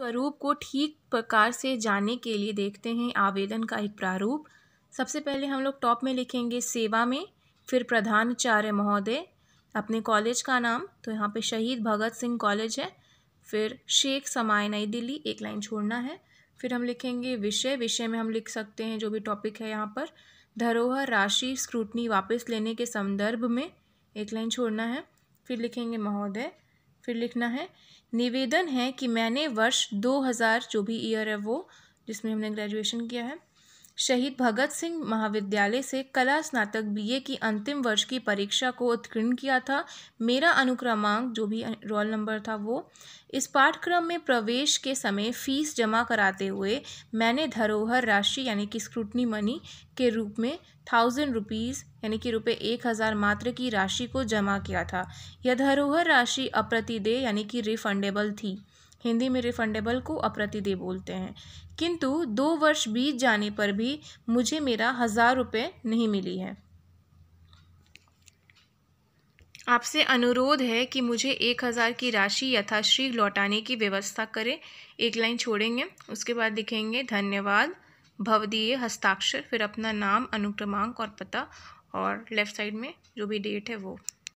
स्वरूप को ठीक प्रकार से जानने के लिए देखते हैं आवेदन का एक प्रारूप सबसे पहले हम लोग टॉप में लिखेंगे सेवा में फिर प्रधानाचार्य महोदय अपने कॉलेज का नाम तो यहाँ पे शहीद भगत सिंह कॉलेज है फिर शेख समाय नई दिल्ली एक लाइन छोड़ना है फिर हम लिखेंगे विषय विषय में हम लिख सकते हैं जो भी टॉपिक है यहाँ पर धरोहर राशि स्क्रूटनी वापस लेने के संदर्भ में एक लाइन छोड़ना है फिर लिखेंगे महोदय फिर लिखना है निवेदन है कि मैंने वर्ष 2000 जो भी ईयर है वो जिसमें हमने ग्रेजुएशन किया है शहीद भगत सिंह महाविद्यालय से कला स्नातक बीए की अंतिम वर्ष की परीक्षा को उत्तीर्ण किया था मेरा अनुक्रमांक जो भी रोल नंबर था वो इस पाठ्यक्रम में प्रवेश के समय फीस जमा कराते हुए मैंने धरोहर राशि यानी कि स्क्रूटनी मनी के रूप में थाउजेंड रुपीज़ यानी कि रुपये एक हज़ार मात्र की राशि को जमा किया था यह धरोहर राशि अप्रतिदेय यानी कि रिफंडेबल थी हिंदी में रिफंडेबल को अप्रतिदे बोलते हैं किंतु दो वर्ष बीत जाने पर भी मुझे मेरा हज़ार रुपये नहीं मिली है आपसे अनुरोध है कि मुझे एक हज़ार की राशि यथाश्री लौटाने की व्यवस्था करें एक लाइन छोड़ेंगे उसके बाद लिखेंगे धन्यवाद भवदीय हस्ताक्षर फिर अपना नाम अनुक्रमांक और पता और लेफ़्ट साइड में जो भी डेट है वो